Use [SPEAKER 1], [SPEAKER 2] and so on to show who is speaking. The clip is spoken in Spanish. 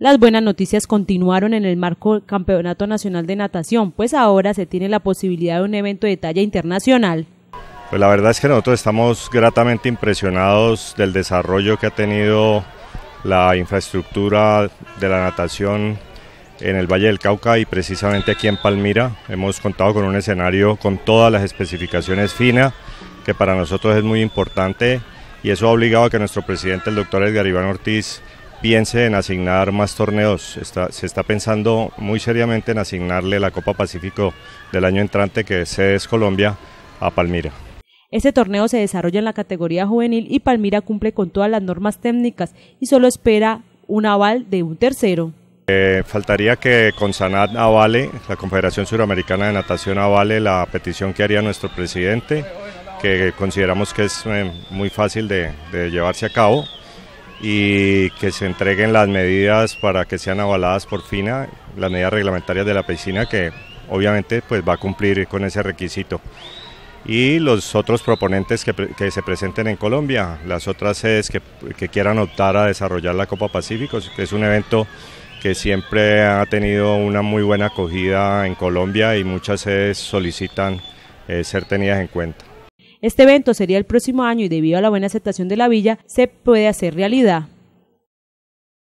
[SPEAKER 1] Las buenas noticias continuaron en el marco Campeonato Nacional de Natación, pues ahora se tiene la posibilidad de un evento de talla internacional.
[SPEAKER 2] Pues la verdad es que nosotros estamos gratamente impresionados del desarrollo que ha tenido la infraestructura de la natación en el Valle del Cauca y precisamente aquí en Palmira. Hemos contado con un escenario con todas las especificaciones finas, que para nosotros es muy importante y eso ha obligado a que nuestro presidente, el doctor Edgar Iván Ortiz, piense en asignar más torneos. se está pensando muy seriamente en asignarle la Copa Pacífico del año entrante, que es Colombia, a Palmira.
[SPEAKER 1] Este torneo se desarrolla en la categoría juvenil y Palmira cumple con todas las normas técnicas y solo espera un aval de un tercero.
[SPEAKER 2] Eh, faltaría que Consanat avale, la Confederación Suramericana de Natación avale la petición que haría nuestro presidente, que consideramos que es eh, muy fácil de llevarse a cabo y que se entreguen las medidas para que sean avaladas por FINA, las medidas reglamentarias de la piscina que obviamente pues va a cumplir con ese requisito. Y los otros proponentes que, se presenten en Colombia, las otras sedes que, quieran optar a desarrollar la Copa Pacífico, que es un evento que siempre ha tenido una muy buena acogida en Colombia y muchas sedes solicitan eh, ser tenidas en cuenta.
[SPEAKER 1] Este evento sería el próximo año y debido a la buena aceptación de la villa se puede hacer realidad.